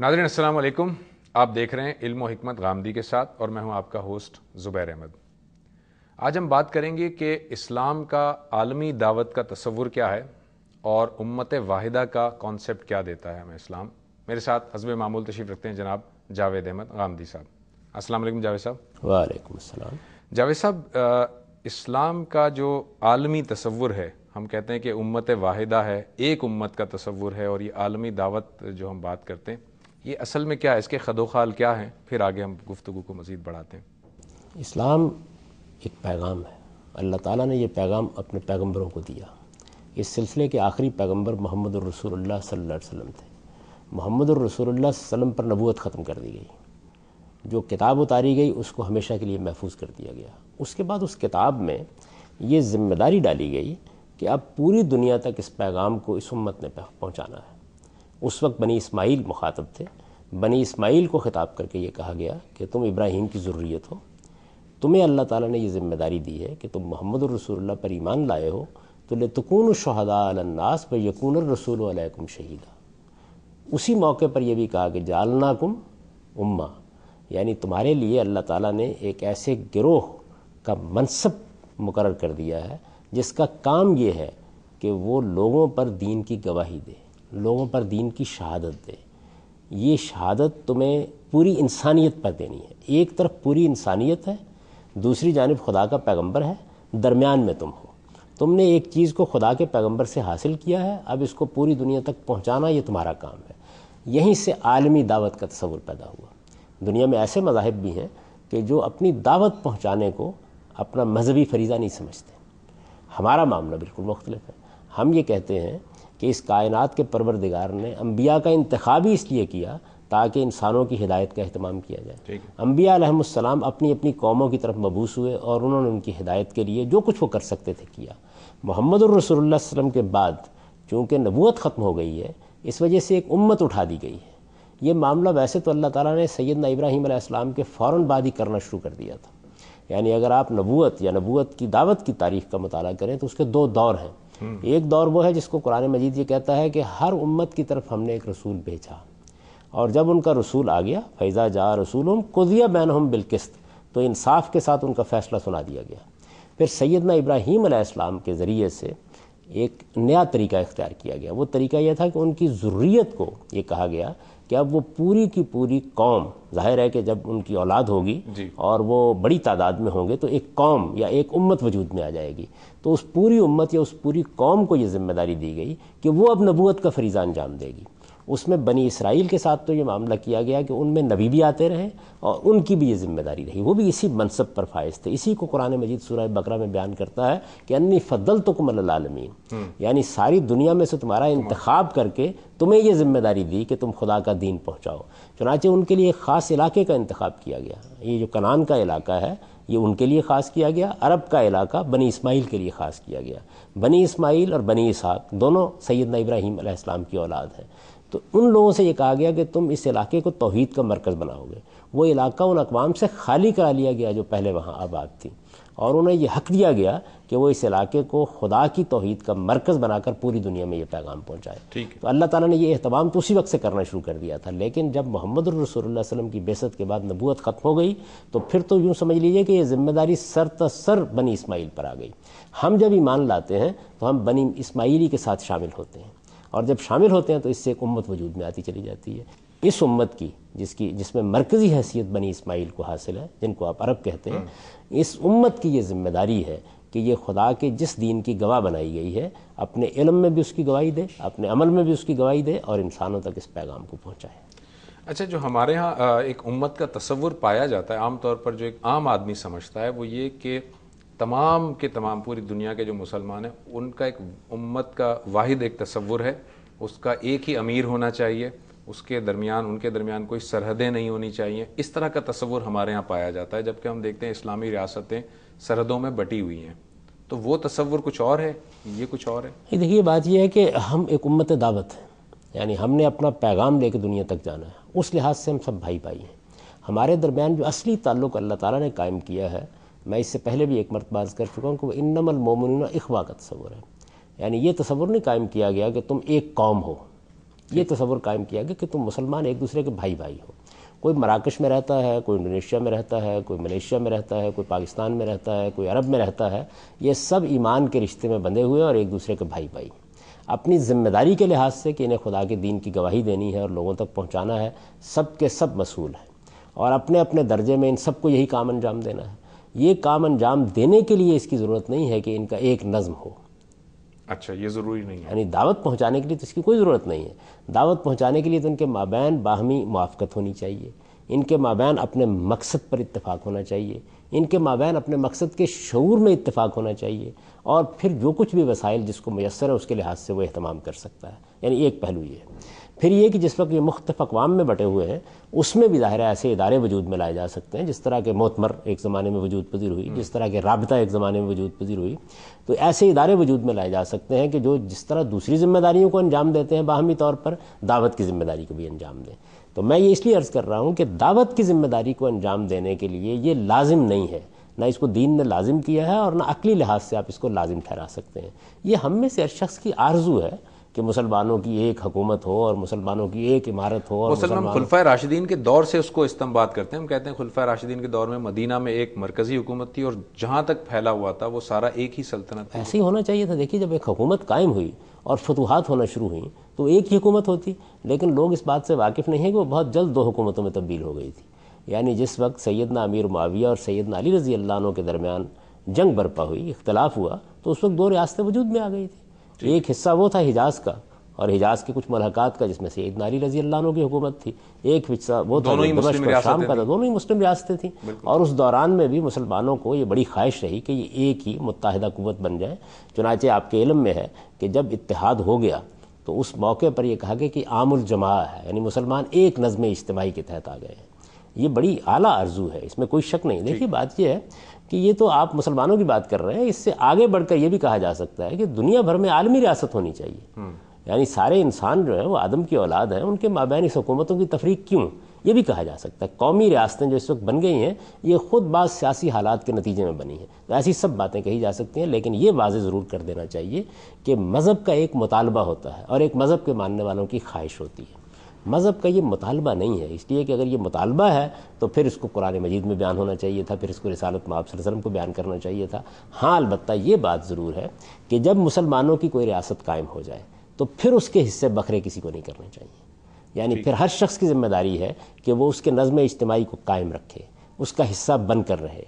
नाजरन असलकुम आप देख रहे हैं इल्म हिकमत गामदी के साथ और मैं हूं आपका होस्ट ज़ुबैर अहमद आज हम बात करेंगे कि इस्लाम का आलमी दावत का तस्वुर क्या है और उम्मत वाहिदा का कॉन्सेप्ट क्या देता है हमें इस्लाम मेरे साथ हजब मामूल तशीफ रखते हैं जनाब जावेद अहमद गामदी साहब असल जावेद साहब वालेकुम जावेद साहब इस्लाम का जो आलमी तस्वुर है हम कहते हैं कि उम्मत वाहिदा है एक उम्मत का तस्वुर है और ये आलमी दावत जो हम बात करते हैं ये असल में क्या है इसके खदोखाल क्या हैं फिर आगे हम गुफ्तु को मज़ीद बढ़ाते हैं इस्लाम एक पैगाम है अल्लाह ताला ने यह पैगाम अपने पैगंबरों को दिया इस सिलसिले के आखिरी पैगंबर मोहम्मद रसूलुल्लाह सल्लल्लाहु अलैहि वसल्लम थे मोहम्मद रसूलुल्लाह वसल्लम पर नबूत ख़त्म कर दी गई जो किताब उतारी गई उसको हमेशा के लिए महफूज कर दिया गया उसके बाद उस किताब में ये जिम्मेदारी डाली गई कि अब पूरी दुनिया तक इस पैगाम को इस उम्मत ने पहुँचाना है उस वक्त बनी इस्माइल मुखातब थे बनी इस्माइल को ख़िताब करके ये कहा गया कि तुम इब्राहिम की ज़रूरीत हो तुम्हें अल्लाह ताला ने ये ज़िम्मेदारी दी है कि तुम मोहम्मद रसूल पर ईमान लाए हो तो ले तकून शहदानास पर यकून रसूल अलैकुम शहीदा उसी मौके पर यह भी कहा कि जालना कुम उम्मा यानी तुम्हारे लिए अल्लाह ताला ने एक ऐसे गिरोह का मनसब मुकर कर दिया है जिसका काम ये है कि वो लोगों पर दीन की गवाही दे लोगों पर दीन की शहादत दे ये शहादत तुम्हें पूरी इंसानियत पर देनी है एक तरफ पूरी इंसानियत है दूसरी जानब खुदा का पैगंबर है दरमियान में तुम हो तुमने एक चीज़ को खुदा के पैगंबर से हासिल किया है अब इसको पूरी दुनिया तक पहुंचाना ये तुम्हारा काम है यहीं से आलमी दावत का तस्वुर पैदा हुआ दुनिया में ऐसे मजाहब भी हैं कि जो अपनी दावत पहुँचाने को अपना मजहबी फरीज़ा नहीं समझते हमारा मामला बिल्कुल मुख्तलिफ है हम ये कहते हैं कि इस कायनात के परवरदिगार ने अम्बिया का इंतखा इसलिए किया ताकि इंसानों की हिदायत का अहतमाम किया जाए अम्बिया अपनी अपनी कौमों की तरफ मबूस हुए और उन्होंने उनकी हिदायत के लिए जो कुछ वो कर सकते थे किया मोहम्मद रसोल के बाद चूँकि नबूत ख़त्म हो गई है इस वजह से एक उम्मत उठा दी गई है ये मामला वैसे तो अल्लाह ताला ने सैदना इब्राहिम आसमाम के फ़ौर बाद ही करना शुरू कर दिया था यानी अगर आप नबूत या नबूत की दावत की तारीख़ का मताल करें तो उसके दो दौर हैं एक दौर वो है जिसको कुरान मजीद ये कहता है कि हर उम्मत की तरफ हमने एक रसूल भेजा और जब उनका रसूल आ गया फैज़ा जा रसूल कुदिया बैन हम बिलकस्त तो इंसाफ के साथ उनका फ़ैसला सुना दिया गया फिर सैदना इब्राहीम आसमाम के ज़रिए से एक नया तरीका इख्तियार किया गया वो तरीका यह था कि उनकी ज़रूरीत को ये कहा गया कि अब वो पूरी की पूरी कौम जाहिर है कि जब उनकी औलाद होगी और वो बड़ी तादाद में होंगे तो एक कौम या एक उम्मत वजूद में आ जाएगी तो उस पूरी उम्मत या उस पूरी कौम को ये जिम्मेदारी दी गई कि वो अब नबूत का फरीज़ा अंजाम देगी उसमें बनी इसराइल के साथ तो ये मामला किया गया कि उनमें नबी भी आते रहे और उनकी भी ये जिम्मेदारी रही वो भी इसी मनसब पर फायज थे इसी को कुरान मजीद सूरह बकरा में बयान करता है कि अन्नी फदल तो आलमीन हम्म। यानी सारी दुनिया में से तुम्हारा इंतखब करके तुम्हें यह जिम्मेदारी दी कि तुम खुदा का दीन पहुँचाओ चुनाचे उनके लिए ख़ास इलाके का इंतखब किया गया ये जो कनान का इलाका है ये उनके लिए ख़ास किया गया अरब का इलाका बनी इस्माइल के लिए ख़ास किया गया बनी इस्माइल और बनी इसहाक दोनों सैदना इब्राहीम की औलाद हैं तो उन लोगों से ये कहा गया कि तुम इस इलाके को तोहद का मरकज़ बनाओगे वो इलाका उन अकवाम से खाली करा लिया गया जो पहले वहाँ आबाद थी और उन्हें यह हक दिया गया कि वो इस इलाके को खुदा की तोहद का मरकज़ बनाकर पूरी दुनिया में ये पैगाम पहुँचाए तो अल्लाह ताला ने ये अहतमाम तो उसी वक्त से करना शुरू कर दिया था लेकिन जब मोहम्मद रसोल्ला वसलम की बेसत के बाद नबूत ख़त्म हो गई तो फिर तो यूँ समझ लीजिए कि ये ज़िम्मेदारी सर तसर बनी इसमाइल पर आ गई हम जब ईमान लाते हैं तो हम बनी इसमाइली के साथ शामिल होते हैं और जब शामिल होते हैं तो इससे एक उम्मत वजूद में आती चली जाती है इस उम्मत की जिसकी जिसमें मरकज़ी हैसियत बनी इसमाइल को हासिल है जिनको आप अरब कहते हैं इस उम्मत की ये जिम्मेदारी है कि ये खुदा के जिस दीन की गवाह बनाई गई है अपने इलम में भी उसकी गवाही दे अपने अमल में भी उसकी गवाही दे और इंसानों तक इस पैगाम को पहुँचाए अच्छा जो हमारे यहाँ एक उम्मत का तस्वुर पाया जाता है आमतौर पर जो एक आम आदमी समझता है वो ये कि तमाम के तमाम पूरी दुनिया के जो मुसलमान हैं उनका एक उम्मत का वाहिद एक तस्वुर है उसका एक ही अमीर होना चाहिए उसके दरमियान उनके दरमियान कोई सरहदें नहीं होनी चाहिए इस तरह का तस्वुर हमारे यहाँ पाया जाता है जबकि हम देखते हैं इस्लामी रियासतें सरहदों में बटी हुई हैं तो वो तस्वुर कुछ और है ये कुछ और है देखिए बात यह है कि हम एक उम्मत दावत हैं यानी हमने अपना पैगाम लेके दुनिया तक जाना है उस लिहाज से हम सब भाई भाई हैं हमारे दरमियान जो असली ताल्लुक़ अल्लाह ताला ने कायम किया है मैं इससे पहले भी एक मरतबाज़ कर चुका हूँ कि वह नमल मोमिन अखवा का तस्वर है यानी ये तस्वुर नहीं कायम किया गया कि तुम एक कौम हो ये तस्वुर कायम किया गया कि तुम मुसलमान एक दूसरे के भाई भाई हो कोई मराकश में रहता है कोई इंडोनेशिया में रहता है कोई मलेशिया में रहता है कोई पाकिस्तान में रहता है कोई अरब में रहता है ये सब ईमान के रिश्ते में बंधे हुए और एक दूसरे के भाई भाई अपनी जिम्मेदारी के लिहाज से कि इन्हें खुदा के दीन की गवाही देनी है और लोगों तक पहुँचाना है सब के सब मसूल हैं और अपने अपने दर्जे में इन सबको यही काम अंजाम देना है ये काम अंजाम देने के लिए इसकी ज़रूरत नहीं है कि इनका एक नज़म हो अच्छा ये ज़रूरी नहीं है यानी दावत पहुंचाने के लिए तो इसकी कोई ज़रूरत नहीं है दावत पहुंचाने के लिए तो इनके माबैन बाहमी मुआफ़त होनी चाहिए इनके माबैन अपने मकसद पर इतफ़ाक़ होना चाहिए इनके माबैन अपने मकसद के शूर में इतफ़ाक़ होना चाहिए और फिर जो कुछ भी वसाइल जिसको मैसर है उसके लिहाज से वो अहतमाम कर सकता है यानी एक पहलू ये फिर ये कि जिस वक्त ये मुख्तफ अकवाम में बटे हुए हैं उसमें भी ज़ाहिर ऐसे इदारे वजूद में लाए जा सकते हैं जिस तरह के मोतमर एक ज़माने में वजूद पजीर हुई जिस तरह के रबता एक ज़माने में वजूद पजीर हुई तो ऐसे इदारे वजूद में लाए जा सकते हैं कि जो जिस तरह दूसरी जिम्मेदारियों को अंजाम देते हैं बाहमी तौर पर दावत की ज़िम्मेदारी को भी अंजाम दें तो मैं ये इसलिए अर्ज़ कर रहा हूँ कि दावत की ज़िम्मेदारी को अंजाम देने के लिए ये लाजिम नहीं है ना इसको दीन ने लाजिम किया है और ना अकली लिहाज से आप इसको लाजिम ठहरा सकते हैं ये हम में से हर शख्स की आर्जू है कि मुसलमानों की एक हुकूमत हो और मुसलमानों की एक इमारत हो और मुसलमान खुलफा राशिदीन के दौर से उसको इस्तेमाल करते हैं हम कहते हैं खुलफा राशिदीन के दौर में मदीना में एक मरकजी हुकूमत थी और जहाँ तक फैला हुआ था वो सारा एक ही सल्तनत ऐसे ही होना चाहिए था देखिए जब एक हुकूमत कायम हुई और फतूहत होना शुरू हुई तो एक ही हुकूमत होती लेकिन लोग इस बात से वाकिफ़ नहीं है कि वो बहुत जल्द दो हुकूमतों में तब्दील हो गई थी यानी जिस वक्त सैदना अमीर माविया और सैदना अली रज़ी अल्लाह के दरमियान जंग बर्पा हुई इख्तलाफ हुआ तो उस वक्त दो रियासतें वजूद में आ गई थी तो एक हिस्सा वो था हिजाज का और हिजाज के कुछ मलहकात का जिसमें से एक नारी रजी अल्लाह की हुकूमत थी एक हिस्सा वो था शाम का था दोनों ही मुस्लिम रियासतें थी और उस दौरान में भी मुसलमानों को ये बड़ी ख्वाहिश रही कि ये एक ही मुतहदा कुत बन जाए चुनाचे आपके इलम में है कि जब इतिहाद हो गया तो उस मौके पर यह कहा गया कि आमुल जमा है यानी मुसलमान एक नज़म इज्तमाही के तहत आ गए हैं ये बड़ी आला आरजू है इसमें कोई शक नहीं देखिए बात यह है कि ये तो आप मुसलमानों की बात कर रहे हैं इससे आगे बढ़कर ये भी कहा जा सकता है कि दुनिया भर में आलमी रियासत होनी चाहिए हम्म। यानी सारे इंसान जो है वो आदम की औलाद हैं उनके माबैन इस हुकूमतों की तफरीक क्यों ये भी कहा जा सकता है कौमी रियासतें जो इस वक्त बन गई हैं ये ख़ुद बाज़ सियासी हालात के नतीजे में बनी हैं तो ऐसी सब बातें कही जा सकती हैं लेकिन ये वाजे ज़रूर कर देना चाहिए कि मज़हब का एक मुतालबा होता है और एक मज़हब के मानने वालों की ख्वाहिश होती है मज़हब का ये मुतालबा नहीं है इसलिए कि अगर ये मुतालबा है तो फिर इसको कुरान मजीद में बयान होना चाहिए था फिर इसको रसालत माप वसलम को बयान करना चाहिए था हाँ अलबत् ये बात ज़रूर है कि जब मुसलमानों की कोई रियासत कायम हो जाए तो फिर उसके हिस्से बकरे किसी को नहीं करने चाहिए यानी फिर हर शख्स की जिम्मेदारी है कि वो उसके नज़म इज्तमाही को कायम रखे उसका हिस्सा बन कर रहे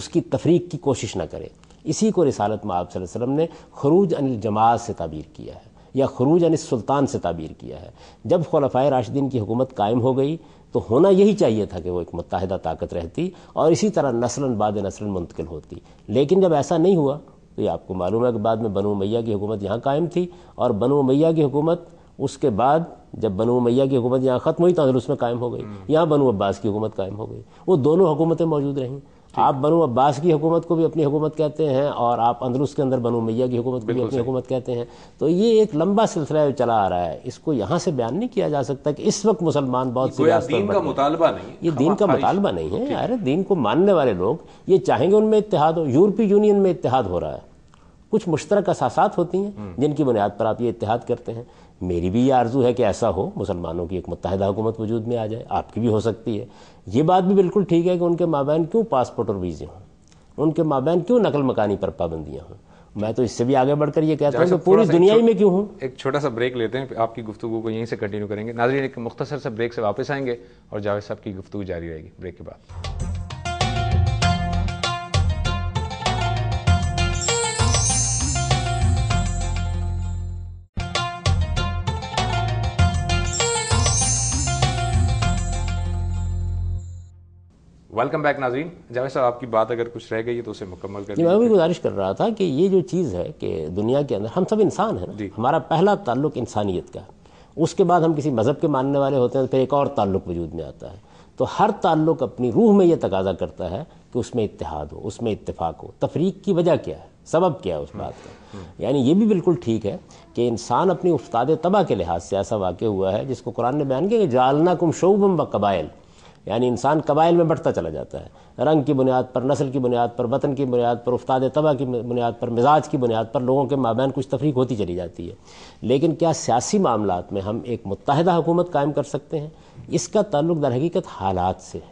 उसकी तफरीक की कोशिश ना करे इसी को रिसालत में आप ने खरूज अनिल जमात से ताबीर किया है या खरूज अन सुल्तान से ताबीर किया है जब खलफा राशिदीन की हुकूमत कायम हो गई तो होना यही चाहिए था कि वो एक मुतहदा ताकत रहती और इसी तरह नसलन बाद नसलन मुंतकिल होती लेकिन जब ऐसा नहीं हुआ तो ये आपको मालूम है कि बाद में बनो मैया की हुकूमत यहाँ कायम थी और बनू मैया की हुकूमत उसके बाद जब बनू मैया की हुकूमत यहाँ ख़त्म हुई तो हजर उसमें कायम हो गई यहाँ बनू अब्बास की हुकूमत कायम हो गई वो दोनों हुकूमतें मौजूद रहीं आप बनो अब्बास की हुकूमत को भी अपनी हुकूमत कहते हैं और आप अंदरूस के अंदर बनो मैया की हुकूमत को भी अपनी हुकूमत कहते हैं तो ये एक लंबा सिलसिला चला आ रहा है इसको यहाँ से बयान नहीं किया जा सकता कि इस वक्त मुसलमान बहुत सी दीन का मुतालबा नहीं ये दीन का मुतालबा नहीं है अरे दीन को मानने वाले लोग ये चाहेंगे उनमें इतिहाद हो यूरोपीय यूनियन में इतिहाद हो रहा है कुछ मुश्तरक असासात होती हैं हम्म। जिनकी बुनियाद पर आप ये इतिहाद करते हैं मेरी भी ये आरजू है कि ऐसा हो मुसलमानों की एक मुतहदा हुकूमत वजूद में आ जाए आपकी भी हो सकती है ये बात भी बिल्कुल ठीक है कि उनके माबेन क्यों पासपोर्ट और वीज़े हों उनके माबेन क्यों नकल मकानी पर पाबंदियाँ हों मैं तो इससे भी आगे बढ़कर ये कहता हूँ पूरी दुनिया ही में क्यों हूँ एक छोटा सा ब्रेक लेते हैं आपकी गुफ्तु को यहीं से कंटिन्यू करेंगे नाजरीन एक मुख्तसर सा ब्रेक से वापस आएंगे और जावेद साहब की गुफ्तु जारी रहेगी ब्रेक के बाद वेलकम बैक नाजीन जावेद साहब आपकी बात अगर कुछ रह गई है तो उसे मुकम्मल कर मैं भी गुजारिश कर रहा था कि ये जो चीज़ है कि दुनिया के अंदर हम सब इंसान हैं हमारा पहला ताल्लुक इंसानियत का उसके बाद हम किसी मज़हब के मानने वाले होते हैं तो फिर एक और ताल्लुक वजूद में आता है तो हर ताल्लुक अपनी रूह में यह तकाजा करता है कि उसमें इतिहाद हो उसमें इतफाक़ हो तफरीक की वजह क्या है सबब क्या है उस बात का यानी ये भी बिल्कुल ठीक है कि इंसान अपनी उस्ताद तबाह के लिहाज से ऐसा वाक़ हुआ है जिसको कुरान ने बयान किया कि जालना कुम शोबम व कबाइल यानी इंसान कबाइल में बढ़ता चला जाता है रंग की बुनियाद पर नस्ल की बुनियाद पर वतन की बुनियाद पर उफ्ताद तबा की बुनियाद पर मिजाज की बुनियाद पर लोगों के माबैन कुछ तफरीक होती चली जाती है लेकिन क्या सियासी मामला में हम एक मुतहदा हुकूमत कायम कर सकते हैं इसका ताल्लुक दर हकीकत हालात से है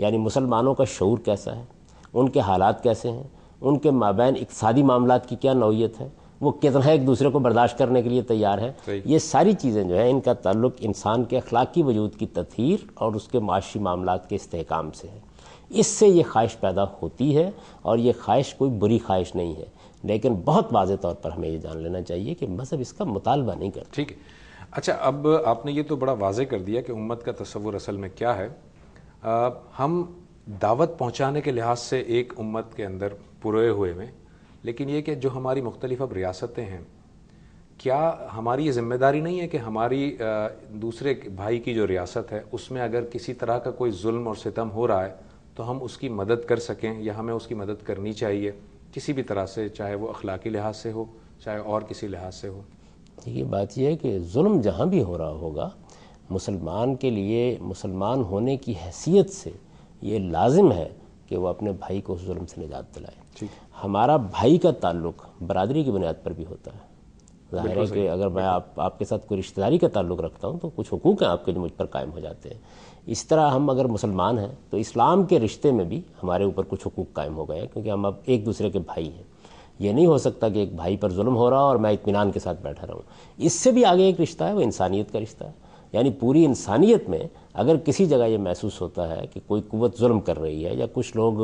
यानी मुसलमानों का शूर कैसा है उनके हालात कैसे हैं उनके माबैन इकसादी मामला की क्या नौीयत है वो कितना एक दूसरे को बर्दाश्त करने के लिए तैयार है ये सारी चीज़ें जो है इनका ताल्लुक इंसान के अखलाकी वजूद की तथीर और उसके माशी मामला के इसकाम से है इससे ये ख्वाहिश पैदा होती है और ये ख्वाहिश कोई बुरी ख्वाहिश नहीं है लेकिन बहुत वाज तौर पर हमें ये जान लेना चाहिए कि मज़हब इसका मुतालबा नहीं करता ठीक है अच्छा अब आपने ये तो बड़ा वाज कर दिया कि उम्मत का तस्वुर असल में क्या है आ, हम दावत पहुँचाने के लिहाज से एक उम्मत के अंदर पुरोए हुए में लेकिन ये कि जो हमारी मुख्तलिफ अब रियासतें हैं क्या हमारी ये जिम्मेदारी नहीं है कि हमारी दूसरे भाई की जो रियासत है उसमें अगर किसी तरह का कोई जुल्म और सितम हो रहा है तो हम उसकी मदद कर सकें या हमें उसकी मदद करनी चाहिए किसी भी तरह से चाहे वो अखलाकी लिहाज से हो चाहे और किसी लिहाज से हो देखिए बात यह है कि जुल्म जहाँ भी हो रहा होगा मुसलमान के लिए मुसलमान होने की हैसियत से ये लाजिम है कि वह अपने भाई को उस जुल्म से निजात दिलाए हमारा भाई का ताल्लुक बरदरी की बुनियाद पर भी होता है जाहिर है कि अगर मैं आप आपके साथ कोई रिश्तेदारी का ताल्लुक रखता हूँ तो कुछ हकूक़ हैं आपके जो मुझ पर कायम हो जाते हैं इस तरह हम अगर मुसलमान हैं तो इस्लाम के रिश्ते में भी हमारे ऊपर कुछ हकूक़ कायम हो गए हैं क्योंकि हम अब एक दूसरे के भाई हैं ये नहीं हो सकता कि एक भाई पर जुल्म हो रहा और मैं इतमान के साथ बैठा रहूँ इससे भी आगे एक रिश्ता है वो इंसानियत का रिश्ता है यानी पूरी इंसानियत में अगर किसी जगह ये महसूस होता है कि कोई कुवत जुल्म कर रही है या कुछ लोग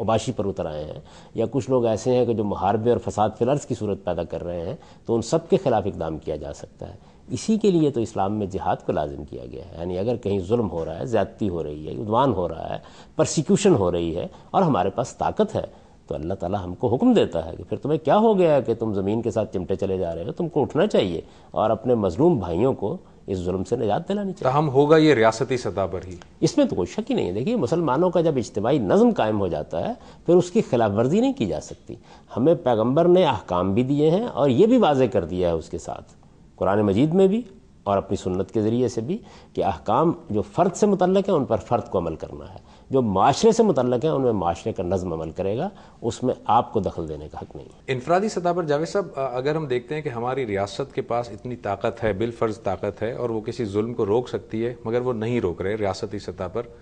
उबाशी पर उतर आए हैं या कुछ लोग ऐसे हैं कि जो मुहारबे और फसाद फिलर्स की सूरत पैदा कर रहे हैं तो उन सब के ख़िलाफ़ इकदाम किया जा सकता है इसी के लिए तो इस्लाम में जिहाद को लाजिम किया गया है यानी अगर कहीं जुल्म हो रहा है ज़्यादती हो रही है उद्वान हो रहा है प्रोसिक्यूशन हो रही है और हमारे पास ताकत है तो अल्लाह ताला हमको हुक्म देता है कि फिर तुम्हें क्या हो गया है कि तुम ज़मीन के साथ चिमटे चले जा रहे हो तुमको उठना चाहिए और अपने मज़लूम भाइयों को इस जुल्म से निजात दिलानी चाहिए हम होगा ये रियासती सतह पर ही इसमें तो कोई शक ही नहीं है देखिए मुसलमानों का जब इज्तमाही नज़म कायम हो जाता है फिर उसकी खिलाफ वर्जी नहीं की जा सकती हमें पैगम्बर ने अहकाम भी दिए हैं और ये भी वाजे कर दिया है उसके साथ कुरान मजीद में भी और अपनी सुन्नत के ज़रिए से भी कि अहकाम जो फ़र्द से मुतल हैं उन पर फ़र्द को अमल करना है जो माशरे से मुतलक हैं उनमें माशरे का नज्म अमल करेगा उसमें आपको दखल देने का हक नहीं है इनफरादी सतह पर जावेद साहब अगर हम देखते हैं कि हमारी रियासत के पास इतनी ताकत है बिलफर्ज ताकत है और वो किसी जुल्म को रोक सकती है मगर वो नहीं रोक रहे रियासती सतह पर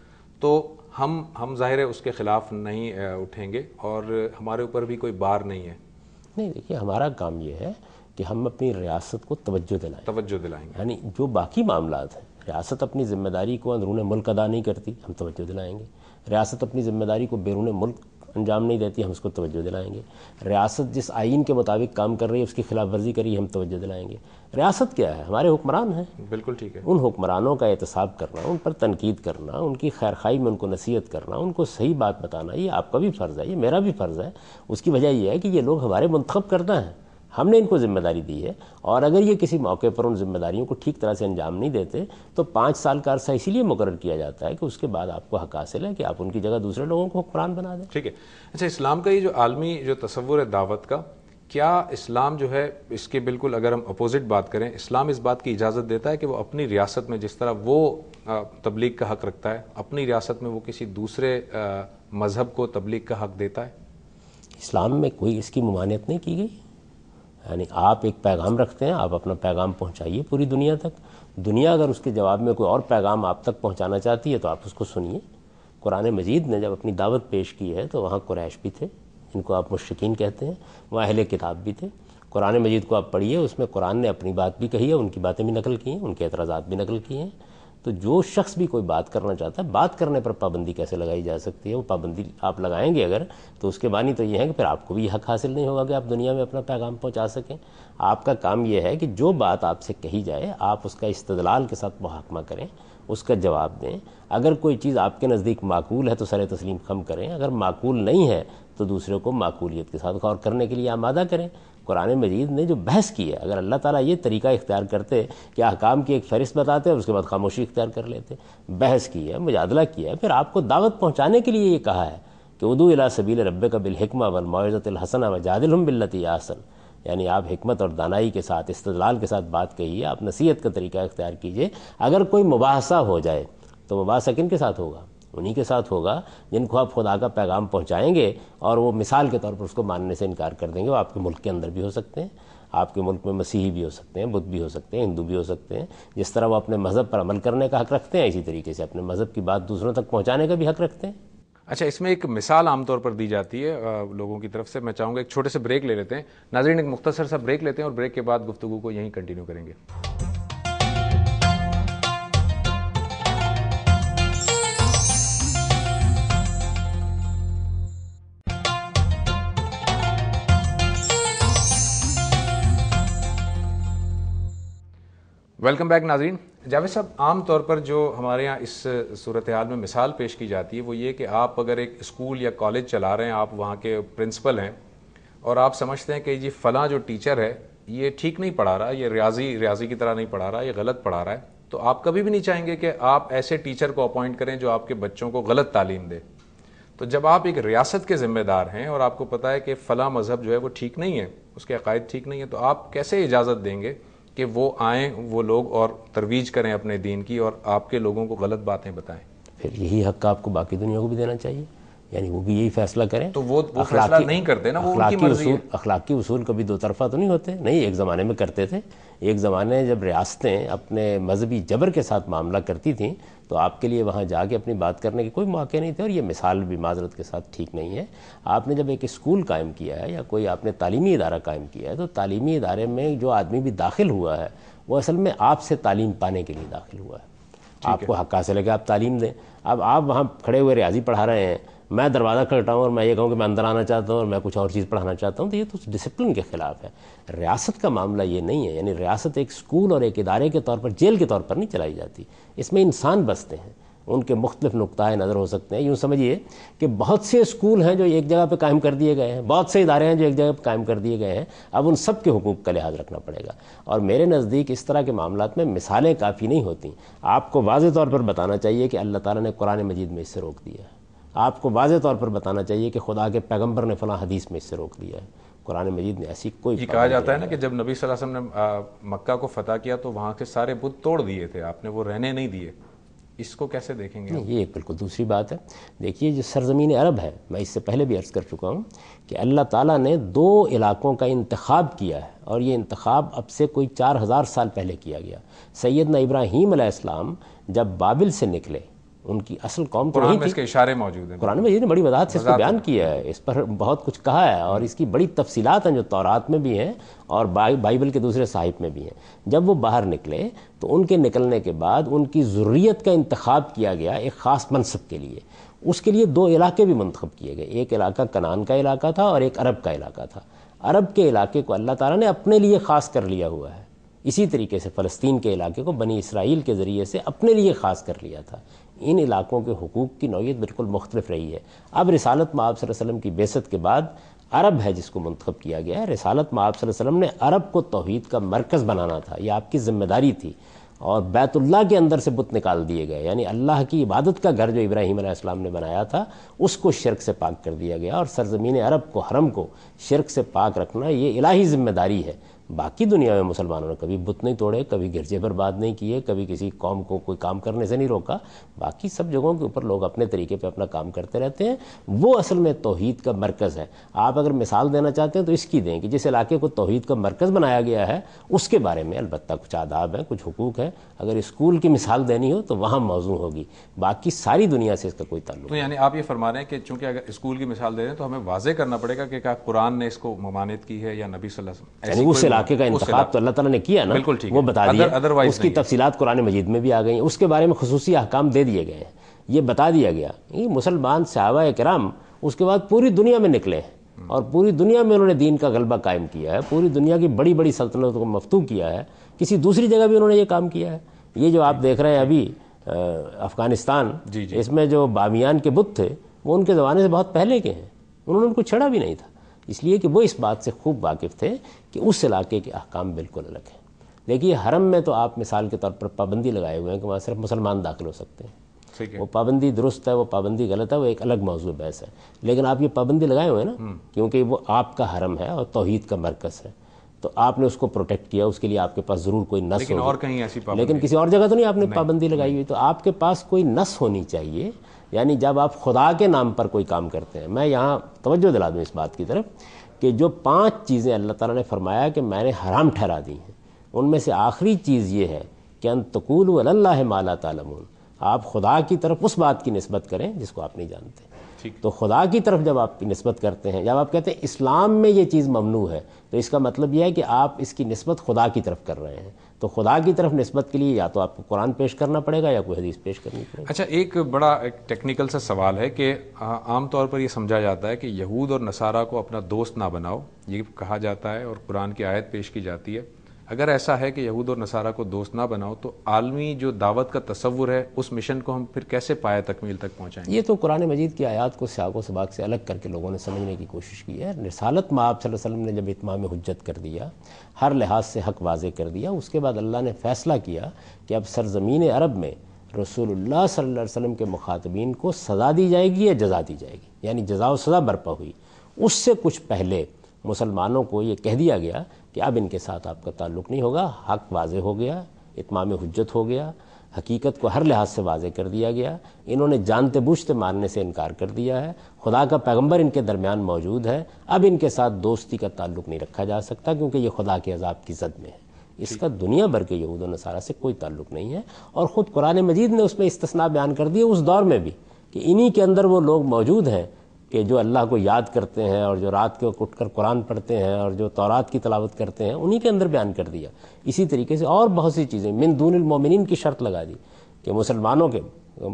तो हम हम ज़ाहिर है उसके ख़िलाफ़ नहीं उठेंगे और हमारे ऊपर भी कोई बार नहीं है नहीं देखिए हमारा काम यह है कि हम अपनी रियासत को तवज्जो दिलाएं तवज्जो दिलाएंगे यानी जो बाकी मामला हैं रियासत अपनी ज़िम्मेदारी को अंदरून मुल्क अदा नहीं करती हम तोज्जो दिलाएंगे रियासत अपनी ज़िम्मेदारी को बैरून मुल्क अंजाम नहीं देती हम उसको तोज्जो दिलाएँगे रियासत जिस आइन के मुताबिक काम कर रही है उसकी खिलाफ वर्जी करी हम तोज्जो दिलाएंगे रियासत क्या है हमारे हुक्मरान हैं बिल्कुल ठीक है उन हुक्मरानों का एहतसाब करना उन पर तनकीद करना उनकी खैर खाई में उनको नसीहत करना उनको सही बात बताना ये आपका भी फ़र्ज़ है ये मेरा भी फ़र्ज़ है उसकी वजह यह है कि ये लोग हमारे मंतखब करना है हमने इनको ज़िम्मेदारी दी है और अगर ये किसी मौके पर उन जिम्मेदारियों को ठीक तरह से अंजाम नहीं देते तो पाँच साल का अरसा इसीलिए मुकर किया जाता है कि उसके बाद आपको हक हासिल है कि आप उनकी जगह दूसरे लोगों को हुक्मरान बना दें ठीक है अच्छा इस्लाम का ये जो आलमी जो तस्वुर है दावत का क्या इस्लाम जो है इसके बिल्कुल अगर हम अपोजिट बात करें इस्लाम इस बात की इजाज़त देता है कि वो अपनी रियासत में जिस तरह वो तबलीग का हक रखता है अपनी रियासत में वो किसी दूसरे मज़हब को तबलीग का हक देता है इस्लाम में कोई इसकी ममानियत नहीं की गई यानी आप एक पैगाम रखते हैं आप अपना पैगाम पहुंचाइए पूरी दुनिया तक दुनिया अगर उसके जवाब में कोई और पैगाम आप तक पहुंचाना चाहती है तो आप उसको सुनिए कुरान मजीद ने जब अपनी दावत पेश की है तो वहाँ कुरैश भी थे जिनको आप मुश्किन कहते हैं वह अहल किताब भी थे कुरान मजीद को आप पढ़िए उसमें कुरान ने अपनी बात भी कही है उनकी बातें भी नकल की हैं उनके एतराज़ा भी नकल किए हैं तो जो शख्स भी कोई बात करना चाहता है बात करने पर पाबंदी कैसे लगाई जा सकती है वो पाबंदी आप लगाएंगे अगर तो उसके बानी तो ये है कि फिर आपको भी हक हासिल नहीं होगा कि आप दुनिया में अपना पैगाम पहुंचा सकें आपका काम यह है कि जो बात आपसे कही जाए आप उसका इस्तलाल के साथ मुहाकमा करें उसका जवाब दें अगर कोई चीज़ आपके नज़दीक माकूल है तो सर तस्लीम कम करें अगर माकूल नहीं है तो दूसरों को माकूलियत के साथ गौर करने के लिए आमादा करें कुरान मजीद ने जो बहस की है अगर अल्लाह ताला ये तरीका इख्तियार करते कि अहकाम की एक फ़हरिस्त बताते और उसके बाद खामोशी इख्तियार कर लेते बहस की है मुजादला किया है फिर आपको दावत पहुँचाने के लिए ये कहा है कि उदू अला सबील रब का बिलहकमा वलमाज़तलहसन वजादिल हम बिल्लती आसन यानी आप हमत और दानाई के साथ इस्तलाल के साथ बात कहिए आप नसीहत का तरीका इख्तियार कीजिए अगर कोई मुबासा हो जाए तो मुबासा किन के साथ होगा उन्हीं के साथ होगा जिनको आप खुदा का पैगाम पहुंचाएंगे और वो मिसाल के तौर पर उसको मानने से इनकार कर देंगे वो आपके मुल्क के अंदर भी हो सकते हैं आपके मुल्क में मसीही भी हो सकते हैं बुद्ध भी हो सकते हैं हिंदू भी हो सकते हैं जिस तरह वो अपने मज़हब पर अमल करने का हक रखते हैं इसी तरीके से अपने मज़हब की बात दूसरों तक पहुँचाने का भी हक रखते हैं अच्छा इसमें एक मिसाल आमतौर पर दी जाती है लोगों की तरफ से मैं चाहूँगा एक छोटे से ब्रेक ले लेते हैं नाजरीन एक मुख्तसर सा ब्रेक लेते हैं और ब्रेक के बाद गुफ्तु को यहीं कंटिन्यू करेंगे वेलकम बैक नाजरीन जावेद साहब आम तौर पर जो हमारे यहाँ इस सूरत हाल में मिसाल पेश की जाती है वो ये कि आप अगर एक स्कूल या कॉलेज चला रहे हैं आप वहाँ के प्रिंसिपल हैं और आप समझते हैं कि ये फ़लाँ जो टीचर है ये ठीक नहीं पढ़ा रहा ये रियाजी रियाजी की तरह नहीं पढ़ा रहा ये गलत पढ़ा रहा है तो आप कभी भी नहीं चाहेंगे कि आप ऐसे टीचर को अपॉइंट करें जो आपके बच्चों को गलत तालीम दे तो जब आप एक रियासत के ज़िम्मेदार हैं और आपको पता है कि फ़लाँ मज़हब जो है वो ठीक नहीं है उसके अकायद ठीक नहीं है तो आप कैसे इजाज़त देंगे कि वो आएँ वो लोग और तरवीज करें अपने दीन की और आपके लोगों को गलत बातें बताएं फिर यही हक आपको बाकी दुनिया को भी देना चाहिए यानी वो भी यही फैसला करें तो वो, वो फैसला नहीं करते ना वो अखलाकी उसूल अखलाकी उसूल कभी दो तरफा तो नहीं होते नहीं एक ज़माने में करते थे एक ज़माने जब रियासतें अपने मजहबी जबर के साथ मामला करती थी तो आपके लिए वहाँ जाके अपनी बात करने के कोई मौके नहीं थे और ये मिसाल भी माजरत के साथ ठीक नहीं है आपने जब एक स्कूल कायम किया है या कोई आपने तालीमी इदारा कायम किया है तो तालीमी इदारे में जो आदमी भी दाखिल हुआ है वो असल में आपसे तालीम पाने के लिए दाखिल हुआ है आपको हक्का से लगे आप तालीम दें अब आप वहाँ खड़े हुए रियाजी पढ़ा रहे हैं मैं दरवाज़ा खलटाऊँ और मैं ये कहूँ कि मैं अंदर आना चाहता हूँ और मैं कुछ और चीज़ पढ़ाना चाहता हूँ तो ये तो डिसिप्लिन के ख़िलाफ़ है रियासत का मामला ये नहीं है यानी रियासत एक स्कूल और एक इदारे के तौर पर जेल के तौर पर नहीं चलाई जाती इसमें इंसान बसते हैं उनके मुख्तफ नुक़ नज़र हो सकते हैं यूँ समझिए कि बहुत से स्कूल हैं जो एक जगह पर कायम कर दिए गए हैं बहुत से इदारे हैं जो एक जगह पर कायम कर दिए गए हैं अब उन सब के हकूक़ का लिहाज रखना पड़ेगा और मेरे नज़दीक इस तरह के मामला में मिसालें काफ़ी नहीं होती आपको वाज तौर पर बताना चाहिए कि अल्लाह ताली ने कुरान मजीद में इससे रोक दिया है आपको वाज तौर पर बताना चाहिए कि खुदा के पैगम्बर ने फला हदीस में इससे रोक दिया है कुरान मजीद ने ऐसी कोई कहा जाता है ना कि जब नबी वसल्लम ने मक्का को फतह किया तो वहाँ के सारे बुत तोड़ दिए थे आपने वो रहने नहीं दिए इसको कैसे देखेंगे ये एक बिल्कुल दूसरी बात है देखिए जो सरजमीन अरब है मैं इससे पहले भी अर्ज़ कर चुका हूँ कि अल्लाह ताला ने दो इलाकों का इंतखब किया है और ये इंतखब अब से कोई चार हज़ार साल पहले किया गया सैदना इब्राहीम जब बाबिल से निकले उनकी असल कौम तो नहीं इसके इशारे मौजूद हैं कुरान में ने बड़ी वजाहत से इसको बयान किया है इस पर बहुत कुछ कहा है और इसकी बड़ी तफसीलात हैं जो तौरात में भी हैं और बाइबल के दूसरे साहिब में भी हैं जब वो बाहर निकले तो उनके निकलने के बाद उनकी ज़रूरीत का इंतखब किया गया एक ख़ास मनसब के लिए उसके लिए दो इलाके भी मंतखब किए गए एक इलाका कनान का इलाका था और एक अरब का इलाका था अरब के इलाके को अल्लाह ताला ने अपने लिए ख़ास कर लिया हुआ है इसी तरीके से फ़लस्तीन के इलाके को बनी इसराइल के ज़रिए से अपने लिए ख़ास कर लिया था इन इलाकों के हकूक़ की नौीयत बिल्कुल मुख्तलिफ रही है अब रिसालत माब वसम की बेसत के बाद अरब है जिसको मंतखब किया गया है रिसालत माब वसम ने अरब को तोहद का मरकज़ बनाना था यह आपकी ज़िम्मेदारी थी और बैतुल्ला के अंदर से बुत निकाल दिए गए यानी अल्लाह की इबादत का घर जो इब्राहिम आसमाम ने बनाया था उसको शिरक से पाक कर दिया गया और सरजमीन अरब को हरम को शिरक से पाक रखना ये इलाही ज़िम्मेदारी है बाकी दुनिया में मुसलमानों ने कभी बुत नहीं तोड़े कभी गिरजे पर बात नहीं किए कभी किसी कौम को कोई काम करने से नहीं रोका बाकी सब जगहों के ऊपर लोग अपने तरीके पे अपना काम करते रहते हैं वो असल में तोहद का मरकज़ है आप अगर मिसाल देना चाहते हैं तो इसकी दें कि जिस इलाके को तोहद का मरकज़ बनाया गया है उसके बारे में अलबत् कुछ आदाब हैं कुछ हकूक़ हैं अगर स्कूल की मिसाल देनी हो तो वहाँ मौजू होगी बाकी सारी दुनिया से इसका कोई ताल्लुक तो यानी आप ये फरमा रहे हैं कि चूँकि अगर स्कूल की मिसाल दे रहे हैं तो हमें वाजे करना पड़ेगा कि क्या कुरान ने इसको ममानत की है या नबी सल्लल्लाहु अलैहि वसल्लम इलाके का इंतखा तो अल्लाह तला ने किया ना बिल्कुल वो बता दिया उसकी तफसीत कुरान मजीद में भी आ गई उसके बारे में खसूसी अहकाम दे दिए गए हैं ये बता दिया गया ये मुसलमान सहाबा कराम उसके बाद पूरी दुनिया में निकले हैं और पूरी दुनिया में उन्होंने दीन का गलबा कायम किया है पूरी दुनिया की बड़ी बड़ी सल्तनतों को मफतू किया है किसी दूसरी जगह भी उन्होंने ये काम किया है ये जो आप देख रहे हैं अभी अफ़गानिस्तान इसमें जो बामियान के बुत थे वो उनके ज़माने से बहुत पहले के हैं उन्होंने उनको छेड़ा भी नहीं था इसलिए कि वो इस बात से खूब वाकिफ़ थे कि उस इलाके के अहकाम बिल्कुल अलग हैं देखिए हरम में तो आप मिसाल के तौर पर पाबंदी लगाए हुए हैं कि वहाँ सिर्फ मुसलमान दाखिल हो सकते हैं वो पाबंदी दुरुस्त है वो पाबंदी गलत है वो एक अलग मौजू बहस है लेकिन आप ये पाबंदी लगाए हुए हैं ना हम्म। क्योंकि वो आपका हरम है और तोहहीद का मरकज़ है तो आपने उसको प्रोटेक्ट किया उसके लिए आपके पास ज़रूर कोई नस लेकिन और कहीं ऐसी लेकिन किसी और जगह तो नहीं आपने पाबंदी लगाई हुई तो आपके पास कोई नस होनी चाहिए यानी जब आप खुदा के नाम पर कोई काम करते हैं मैं यहाँ तवज्जो दिला दूँ इस बात की तरफ कि जो पांच चीज़ें अल्लाह ताला ने फरमाया कि मैंने हराम ठहरा दी हैं उनमें से आखिरी चीज़ ये है कि अंतकूल वल्ला है माला तालमून आप खुदा की तरफ उस बात की नस्बत करें जिसको आप नहीं जानते तो खुदा की तरफ जब आप नस्बत करते हैं जब आप कहते हैं इस्लाम में ये चीज़ ममनू है तो इसका मतलब यह है कि आप इसकी नस्बत खुदा की तरफ कर रहे हैं तो खुदा की तरफ नस्बत के लिए या तो आपको कुरान पेश करना पड़ेगा या कोई हदीस पेश करनी पड़ेगी अच्छा एक बड़ा एक टेक्निकल सा सवाल है कि आमतौर पर यह समझा जाता है कि यहूद और नसारा को अपना दोस्त ना बनाओ ये कहा जाता है और कुरान की आयत पेश की जाती है अगर ऐसा है कि यहूद और नसारा को दोस्त ना बनाओ तो आलमी जो दावत का तस्वुर है उस मिशन को हम फिर कैसे पाया तकमील तक पहुँचाएँ ये तो कुरान मजीद की आयात को सियागो सबाक से अलग करके लोगों ने समझने की कोशिश की है रसालत माँ वसल्लम ने जब इतमाम हजत कर दिया हर लिहाज से हक वाजे कर दिया उसके बाद अल्लाह ने फैसला किया कि अब सरजमीन अरब में रसूलुल्लाह सल्लल्लाहु अलैहि वसल्लम के मुखातबीन को सज़ा दी जाएगी या जजा दी जाएगी यानी जजा व सज़ा बरपा हुई उससे कुछ पहले मुसलमानों को ये कह दिया गया कि अब इनके साथ आपका ताल्लुक़ नहीं होगा हक वाज हो गया इतमाम हजत हो गया हकीकत को हर लिहाज से वाज कर दिया गया इन्होंने जानते बूझते मानने से इनकार कर दिया है खुदा का पैगंबर इनके दरमियान मौजूद है अब इनके साथ दोस्ती का ताल्लुक़ नहीं रखा जा सकता क्योंकि ये खुदा के अजाब की जद में है इसका दुनिया भर के यहूद नसारा से कोई ताल्लुक नहीं है और ख़ुद कुरान मजीद ने उसमें इस्तना बयान कर दिया उस दौर में भी कि इन्हीं के अंदर वो लोग मौजूद हैं कि जो अल्लाह को याद करते हैं और जो रात को उठ कर कुरान पढ़ते हैं और जो तौरात की तलावत करते हैं उन्हीं के अंदर बयान कर दिया इसी तरीके से और बहुत सी चीज़ें मिन दून मोमिन की शर्त लगा दी कि मुसलमानों के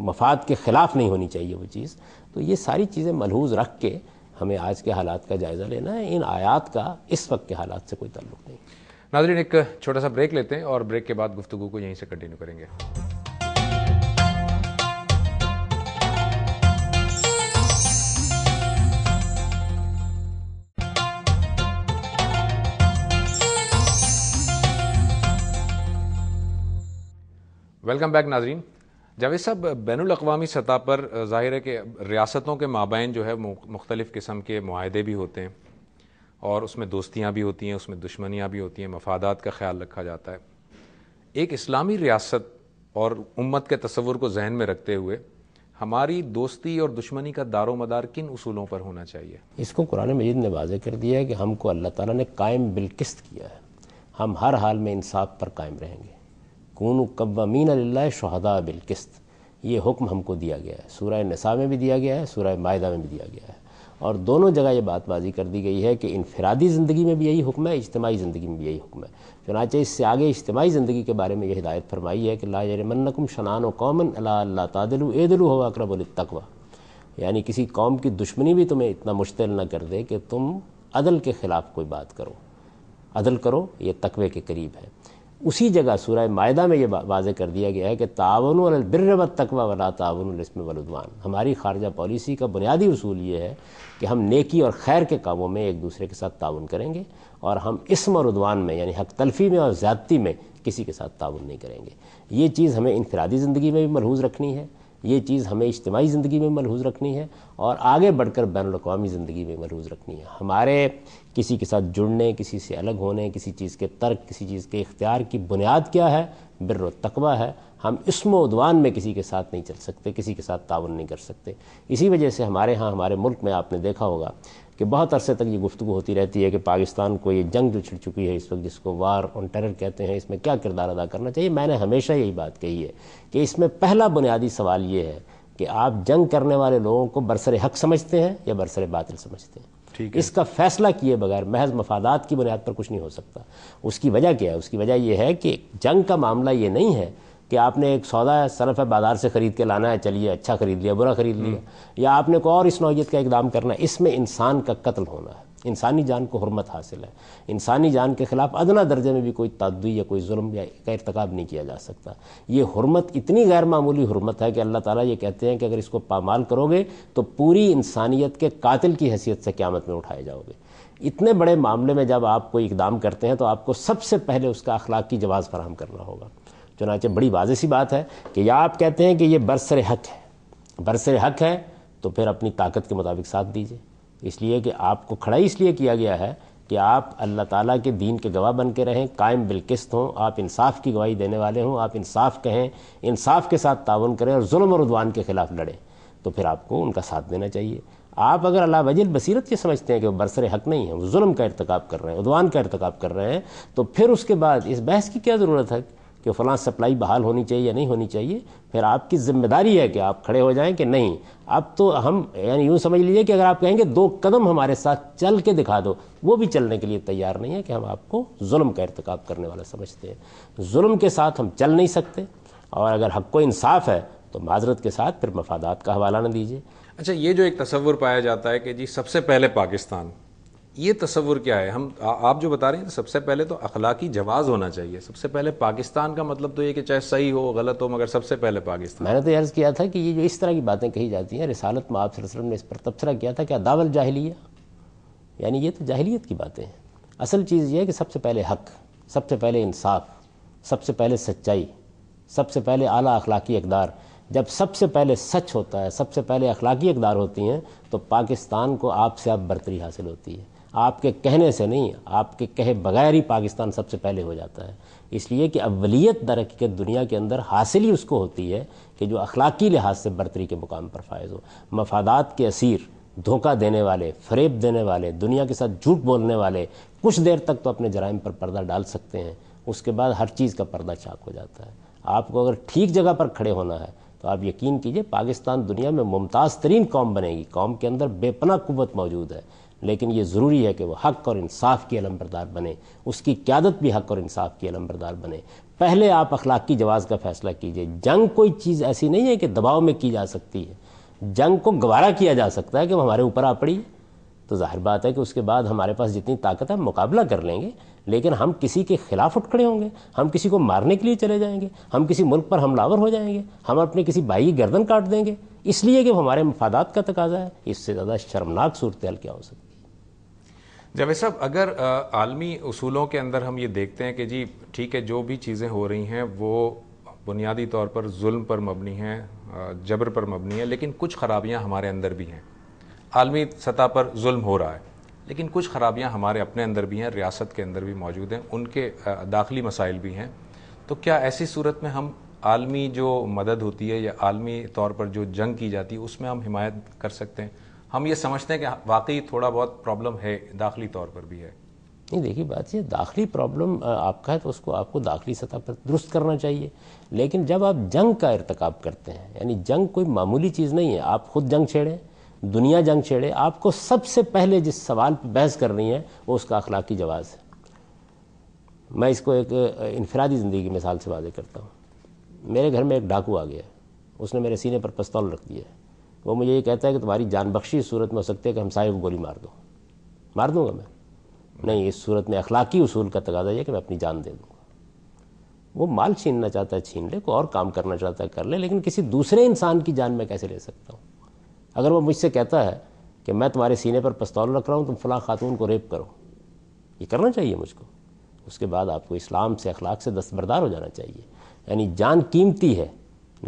मफाद के ख़िलाफ़ नहीं होनी चाहिए वो चीज़ तो ये सारी चीज़ें मलहूज रख के हमें आज के हालात का जायज़ा लेना है इन आयात का इस वक्त के हालात से कोई ताल्लुक नहीं नाजरीन एक छोटा सा ब्रेक लेते हैं और ब्रेक के बाद गुफ्तु को यहीं से कंटिन्यू करेंगे वेलकम बैक नाजरीन जावेद साहब बैन अवी सतह पर ज़ाहिर है कि रियासतों के माबेन जो है मुख्तलिफ़ किस्म के माहदे भी होते हैं और उसमें दोस्तियाँ भी होती हैं उसमें दुश्मनियाँ भी होती हैं मफादात का ख्याल रखा जाता है एक इस्लामी रियासत और उम्मत के तस्वुर को जहन में रखते हुए हमारी दोस्ती और दुश्मनी का दारो मदार किन असूलों पर होना चाहिए इसको कुरान मजीद ने वाजे कर दिया है कि हमको अल्लाह ताला ने कायम बिलकस्त किया है हम हर हाल में इंसाफ पर कायम रहेंगे कौन कवामीन ला शहदा बिलकिस्त ये हुक्म हमको दिया गया है सूरह नसा में भी दिया गया है सूरह माहा में भी दिया गया है और दोनों जगह ये बात बाजी कर दी गई है कि इनफरादी ज़िंदगी में भी यही हुक्म है इज्तमाही ज़िंदगी में भी यही हुक्म है चनाचे इससे आगे इज्तमाही ज़िंदगी के बारे में यह हिदायत फरमाई है कि ला मनकुम शनान कौमन अल्लाह तादलू एदलू हो अक्रबुलतवा यानी किसी कौम की दुश्मनी भी तुम्हें इतना मुश्तिल न कर दे कि तुम अदल के ख़िलाफ़ कोई बात करो अदल करो ये तकवे के करीब है उसी जगह सूर्य मायदा में ये वाज कर दिया गया है कि तावन बिर्र तकवा वला तावन रस्म वलुदवान हमारी खारजा पॉलिसी का बुनियादी असूल ये है कि हम नेकी और खैर के कामों में एक दूसरे के साथ ताउन करेंगे और हम इसम और उदवान में यानी हक तलफी में और ज़्यादती में किसी के साथ ताउन नहीं करेंगे ये चीज़ हमें इनफरादी ज़िंदगी में भी मरहूज़ रखनी है ये चीज़ हमें इज्तमाही ज़िंदगी में मलहूज़ रखनी है और आगे बढ़कर बैन अवी ज़िंदगी में मलहूज़ रखनी है हमारे किसी के साथ जुड़ने किसी से अलग होने किसी चीज़ के तर्क किसी चीज़ के इख्तियार की बुनियाद क्या है बिर तकबा है हम इसम उदवान में किसी के साथ नहीं चल सकते किसी के साथ ताउन नहीं कर सकते इसी वजह से हमारे यहाँ हमारे मुल्क में आपने देखा होगा कि बहुत अरसे तक ये गुफ्तु होती रहती है कि पाकिस्तान को ये जंग जो छिड़ चुकी है इस वक्त जिसको वार ऑन टेरर कहते हैं इसमें क्या किरदार अदा करना चाहिए मैंने हमेशा यही बात कही है कि इसमें पहला बुनियादी सवाल ये है कि आप जंग करने वाले लोगों को बरसर हक समझते हैं या बरसर बातिल समझते हैं ठीक है। इसका फैसला किए बगैर महज मफादात की बुनियाद पर कुछ नहीं हो सकता उसकी वजह क्या है उसकी वजह यह है कि जंग का मामला ये नहीं है कि आपने एक सौदा है सरफ है बाज़ार से ख़रीद के लाना है चलिए अच्छा ख़रीद लिया बुरा ख़रीद लिया या आपने को और इस नौीयत का इकदाम करना है इसमें इंसान का कत्ल होना है इंसानी जान को हरमत हासिल है इंसानी जान के ख़िलाफ़ अदना दर्जे में भी कोई तद्दी या कोई जुल्म या का इरतकब नहीं किया जा सकता ये हरमत इतनी गैर मामूली हरमत है कि अल्लाह ताला ये कहते हैं कि अगर इसको पामाल करोगे तो पूरी इंसानियत के कातिल की हैसियत से क़्यामत में उठाए जाओगे इतने बड़े मामले में जब आप कोई इकदाम करते हैं तो आपको सबसे पहले उसका अखलाक की जवाब फराहम करना होगा चुनाचे बड़ी वाज सी बात है कि या आप कहते हैं कि ये बरसर हक है बरसर हक है तो फिर अपनी ताकत के मुताबिक साथ दीजिए इसलिए कि आपको खड़ा ही इसलिए किया गया है कि आप अल्लाह ताला के दीन के गवाह बन के रहें कायम बिलकस्त हों आप इंसाफ की गवाही देने वाले हों आप इंसाफ कहें इंसाफ के साथ ताउन करें और जुल्म और उदवान के ख़िलाफ़ लड़ें तो फिर आपको उनका साथ देना चाहिए आप अगर अला वजल बसीरत ये समझते हैं कि वो बरसर हक नहीं है वो जुल्म का irtकब कर रहे हैं उदवान का irतकब कर रहे हैं तो फिर उसके बाद इस बहस की क्या ज़रूरत है कि फ़लाँ सप्लाई बहाल होनी चाहिए या नहीं होनी चाहिए फिर आपकी जिम्मेदारी है कि आप खड़े हो जाएं कि नहीं अब तो हम यानी यूँ समझ लीजिए कि अगर आप कहेंगे दो कदम हमारे साथ चल के दिखा दो वो भी चलने के लिए तैयार नहीं है कि हम आपको जुल्म का इरतकब करने वाला समझते हैं जुल्म के साथ हम चल नहीं सकते और अगर हक को इंसाफ है तो माजरत के साथ फिर मफादात का हवाला ना दीजिए अच्छा ये जो एक तस्वुर पाया जाता है कि जी सबसे पहले पाकिस्तान ये तस्वुर क्या है हम आ, आप जो बता रहे हैं तो सबसे पहले तो अखलाकी जवाज़ होना चाहिए सबसे पहले पाकिस्तान का मतलब तो ये कि चाहे सही हो गलत हो मगर सबसे पहले पाकिस्तान मैंने तो अर्ज़ किया था कि ये जो इस तरह की बातें कही जाती हैं रिसालत में आप वसलम ने इस पर तबसरा किया था कि दावल जाहलिया यानी ये तो जाहलीत की बातें हैं असल चीज़ ये है कि सबसे पहले हक सबसे पहले इंसाफ सबसे पहले सच्चाई सबसे पहले आला अखलाकी अकदार जब सबसे पहले सच होता है सबसे पहले अखलाकी अकदार होती हैं तो पाकिस्तान को आपसे आप बर्तरी हासिल होती है आपके कहने से नहीं आपके कहे बगैर ही पाकिस्तान सबसे पहले हो जाता है इसलिए कि अवलीत दरक़ीकत दुनिया के अंदर हासिल ही उसको होती है कि जो अखलाकी लिहाज से बर्तरी के मुकाम पर फायज हो मफादात के असीर धोखा देने वाले फरेब देने वाले दुनिया के साथ झूठ बोलने वाले कुछ देर तक तो अपने जराइम पर पर्दा डाल सकते हैं उसके बाद हर चीज़ का पर्दा चाक हो जाता है आपको अगर ठीक जगह पर खड़े होना है तो आप यकीन कीजिए पाकिस्तान दुनिया में मुमताज़ तरीन कौम बनेगी कौम के अंदर बेपना कुत मौजूद है लेकिन ये ज़रूरी है कि वो हक़ और इंसाफ की अलमबरदार बने उसकी क्यादत भी हक़ और इंसाफ की अलमबरदार बने पहले आप अखलाक जवाज़ का फ़ैसला कीजिए जंग कोई चीज़ ऐसी नहीं है कि दबाव में की जा सकती है जंग को गवारा किया जा सकता है कि वो हमारे ऊपर आ पड़ी तो जाहिर बात है कि उसके बाद हमारे पास जितनी ताकत है मुकाबला कर लेंगे लेकिन हम किसी के खिलाफ उठ खड़े होंगे हम किसी को मारने के लिए चले जाएंगे हम किसी मुल्क पर हमलावर हो जाएंगे हम अपने किसी भाई की गर्दन काट देंगे इसलिए कि हमारे मफादात का तकाजा है इससे ज़्यादा शर्मनाक सूरत क्या हो सकती है जावेद साहब अगर आलमी असूलों के अंदर हम ये देखते हैं कि जी ठीक है जो भी चीज़ें हो रही हैं वो बुनियादी तौर पर जुल्म पर मबनी हैं जबर पर मबनी है लेकिन कुछ खराबियां हमारे अंदर भी हैं आलमी सतह पर जुल्म हो रहा है लेकिन कुछ खराबियां हमारे अपने अंदर भी हैं रियासत के अंदर भी मौजूद हैं उनके दाखिली मसाइल भी हैं तो क्या ऐसी सूरत में हम आलमी जो मदद होती है या आलमी तौर पर जो जंग की जाती है उसमें हम हिमायत कर सकते हैं हम ये समझते हैं कि वाकई थोड़ा बहुत प्रॉब्लम है दाखिली तौर पर भी है नहीं देखिए बात ये दाखिली प्रॉब्लम आपका है तो उसको आपको दाखिली सतह पर दुरुस्त करना चाहिए लेकिन जब आप जंग का इरतकब करते हैं यानी जंग कोई मामूली चीज़ नहीं है आप खुद जंग छेड़ें दुनिया जंग छेड़े आपको सबसे पहले जिस सवाल पर बहस कर रही है वो उसका अखलाकी जवाब है मैं इसको एक इनफरादी ज़िंदगी की मिसाल से वादे करता हूँ मेरे घर में एक डाकू आ गया उसने मेरे सीने पर पिस्तौल रख दिया वो मुझे ये कहता है कि तुम्हारी जान बख्शी इस सूरत में हो सकती है कि हम साहिब को गोली मार दो मार दूंगा मैं नहीं इस सूरत में अखलाकी उसूल का तकाजा यह कि मैं अपनी जान दे दूँगा वो माल छीनना चाहता है छीन ले को और काम करना चाहता है कर ले लेकिन किसी दूसरे इंसान की जान मैं कैसे ले सकता हूँ अगर वो मुझसे कहता है कि मैं तुम्हारे सीने पर पस्तौल रख रहा हूँ तुम फलाँ खातून को रेप करो ये करना चाहिए मुझको उसके बाद आपको इस्लाम से अखलाक से दस्तबरदार हो जाना चाहिए यानी जान कीमती है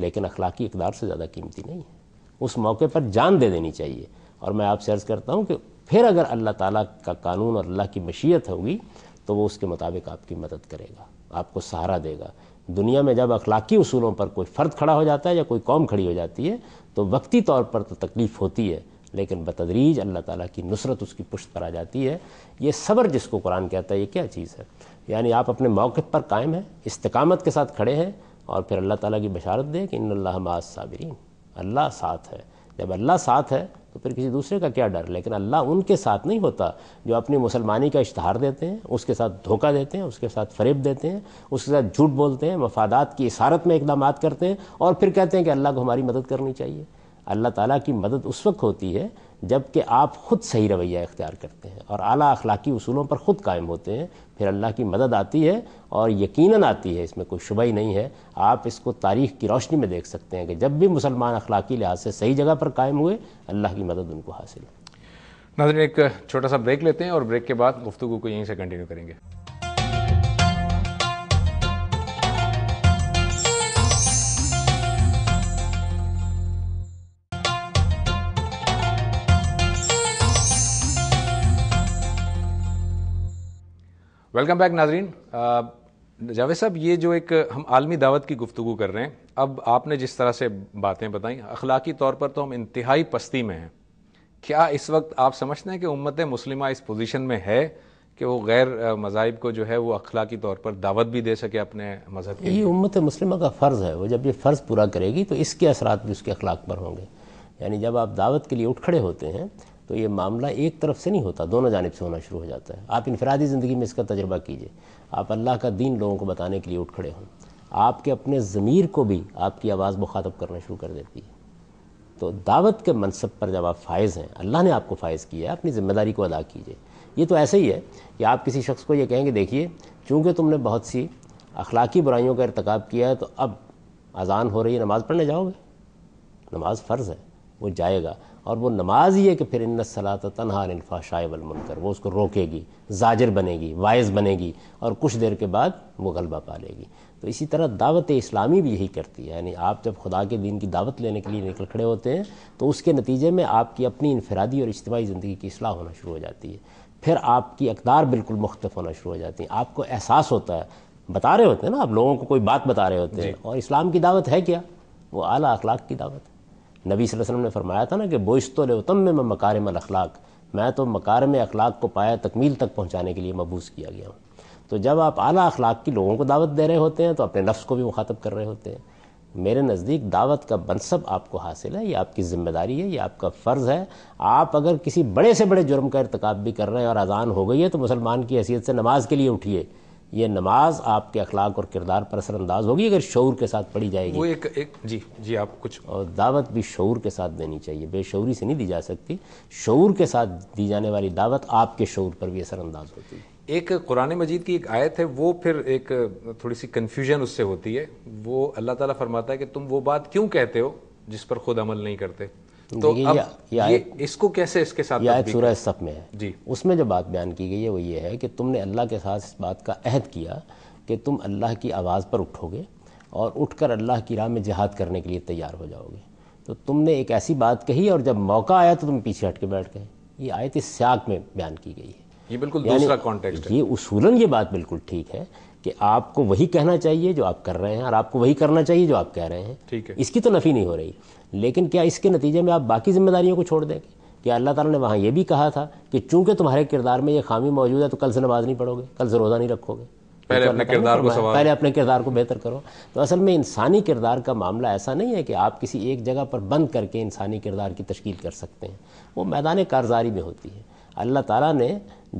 लेकिन अखलाकी इकदार से ज़्यादा कीमती नहीं है उस मौके पर जान दे देनी चाहिए और मैं आपसे अर्ज़ करता हूँ कि फिर अगर अल्लाह ताला का कानून और अल्लाह की मशीयत होगी तो वो उसके मुताबिक आपकी मदद करेगा आपको सहारा देगा दुनिया में जब अखलाकी असूलों पर कोई फ़र्द खड़ा हो जाता है या कोई कौम खड़ी हो जाती है तो वक्ती तौर पर तो तकलीफ़ होती है लेकिन बतदरीज अल्लाह ताला की नुसरत उसकी पुष्ट पर आ जाती है ये सब्र जिसको कुरान कहता है ये क्या चीज़ है यानी आप अपने मौक़ पर कायम हैं इस्तकामत के साथ खड़े हैं और फिर अल्लाह ताला की बशारत दें कि इन साबिरीन अल्लाह साथ है जब अल्लाह साथ है तो फिर किसी दूसरे का क्या डर लेकिन अल्लाह उनके साथ नहीं होता जो अपनी मुसलमानी का इश्तहार देते हैं उसके साथ धोखा देते हैं उसके साथ फरेब देते हैं उसके साथ झूठ बोलते हैं मफादात की इशारत में इकदाम करते हैं और फिर कहते हैं कि अल्लाह को हमारी मदद करनी चाहिए अल्लाह ताला की मदद उस वक्त होती है जबकि आप ख़ुद सही रवैया इख्तियार करते हैं और आला अखलाकी उसूलों पर ख़ुद कायम होते हैं फिर अल्लाह की मदद आती है और यकीनन आती है इसमें कोई शुबा ही नहीं है आप इसको तारीख़ की रोशनी में देख सकते हैं कि जब भी मुसलमान अखलाकी लिहाज से सही जगह पर कायम हुए अल्लाह की मदद उनको हासिल है नाजन एक छोटा सा ब्रेक लेते हैं और ब्रेक के बाद गुफ्तु को यहीं से कंटिन्यू करेंगे वेलकम बैक नाजरीन जावेद साहब ये जो एक हम आलमी दावत की गुफ्तु कर रहे हैं अब आपने जिस तरह से बातें बताई अखलाकी तौर पर तो हम इंतहाई पस्ती में हैं क्या इस वक्त आप समझते हैं कि उम्मत मुस्लिमा इस पोजीशन में है कि वो गैर मजाहब को जो है वो अखलाकी तौर पर दावत भी दे सके अपने मज़हब ये उम्मत मुस्लिमा का फ़र्ज़ है वो जब ये फ़र्ज़ पूरा करेगी तो इसके असरा भी उसके अखलाक पर होंगे यानी जब आप दावत के लिए उठ खड़े होते हैं तो ये मामला एक तरफ से नहीं होता दोनों जानब से होना शुरू हो जाता है आप इनफरादी ज़िंदगी में इसका तजर्बा कीजिए आप अल्लाह का दीन लोगों को बताने के लिए उठ खड़े हों आपके अपने ज़मीर को भी आपकी आवाज़ मुखातब करना शुरू कर देती है तो दावत के मनसब पर जब आप फायज़ हैं अल्लाह ने आपको फ़ायज़ किया है अपनी ज़िम्मेदारी को अदा कीजिए ये तो ऐसे ही है कि आप किसी शख्स को ये कहेंगे देखिए चूँकि तुमने बहुत सी अखलाकी बुराइयों का इरतक किया है तो अब अजान हो रही है नमाज़ पढ़ने जाओगे नमाज फ़र्ज़ है वो जाएगा और वो नमाज ही है कि फिर इन सलात तनहा शाय मुनकर वो उसको रोकेगी जाजर बनेगी वायस बनेगी और कुछ देर के बाद वो गलबा पा लेगी तो इसी तरह दावत इस्लामी भी यही करती है यानी आप जब खुदा के दिन की दावत लेने के लिए निकल खड़े होते हैं तो उसके नतीजे में आपकी अपनी इनफरादी और इज्तवाही ज़िंदगी की असलाह होना शुरू हो जाती है फिर आपकी अकदार बिल्कुल मुख्तफ होना शुरू हो जाती है आपको एहसास होता है बता रहे होते हैं ना आप लोगों को कोई बात बता रहे होते हैं और इस्लाम की दावत है क्या वो आला अखलाक की दावत है नबी वसल्लम ने फरमाया था ना कि बोश्तो उतम में मैं मकारम अखलाक मैं तो मकारम अखलाक को पाया तकमील तक पहुँचाने के लिए मबूस किया गया हूँ तो जब आप आला अखलाक की लोगों को दावत दे रहे होते हैं तो अपने नफ्स को भी मुखातब कर रहे होते हैं मेरे नज़दीक दावत का मनसब आपको हासिल है ये आपकी ज़िम्मेदारी है ये आपका फ़र्ज़ है आप अगर किसी बड़े से बड़े जुर्म का इरतकब भी कर रहे हैं और अजान हो गई है तो मुसलमान की हैसियत से नमाज के लिए उठिए ये नमाज आपके अखलाक और किरदार पर असरानंदाज होगी अगर शौर के साथ पढ़ी जाएगी वो एक एक जी जी आप कुछ और दावत भी शौर के साथ देनी चाहिए बेशौरी से नहीं दी जा सकती शौर के साथ दी जाने वाली दावत आपके शौर पर भी असरानंदाज होती है एक कुरान मजीद की एक आयत है वो फिर एक थोड़ी सी कन्फ्यूजन उससे होती है वो अल्लाह ताला फरमाता है कि तुम वो बात क्यों कहते हो जिस पर खुद अमल नहीं करते तो, तो अब या ये इसको कैसे इसके साथ या एक सूरह सब में है जी उसमें जो बात बयान की गई है वो ये है कि तुमने अल्लाह के साथ इस बात का अहद किया कि तुम अल्लाह की आवाज़ पर उठोगे और उठकर अल्लाह की राह में जिहाद करने के लिए तैयार हो जाओगे तो तुमने एक ऐसी बात कही और जब मौका आया तो तुम पीछे हट के बैठ गए ये आयत इस स्याक में बयान की गई है ये बिल्कुल दूसरा कॉन्टेक्ट ये उसूलन ये बात बिल्कुल ठीक है कि आपको वही कहना चाहिए जो आप कर रहे हैं और आपको वही करना चाहिए जो आप कह रहे हैं ठीक है इसकी तो नफ़ी नहीं हो रही लेकिन क्या इसके नतीजे में आप बाकी जिम्मेदारियों को छोड़ देंगे कि अल्लाह ताला ने वहाँ ये भी कहा था कि चूंकि तुम्हारे किरदार में ये खामी मौजूद है तो कल से नमाज नहीं पढ़ोगे कल से रोज़ा नहीं रखोगे पहले तो अपने किरदार को पहले अपने किरदार को बेहतर करो तो असल में इंसानी किरदार का मामला ऐसा नहीं है कि आप किसी एक जगह पर बंद करके इंसानी किरदार की तश्कील कर सकते हैं वो मैदान कारजारी में होती है अल्लाह ताला ने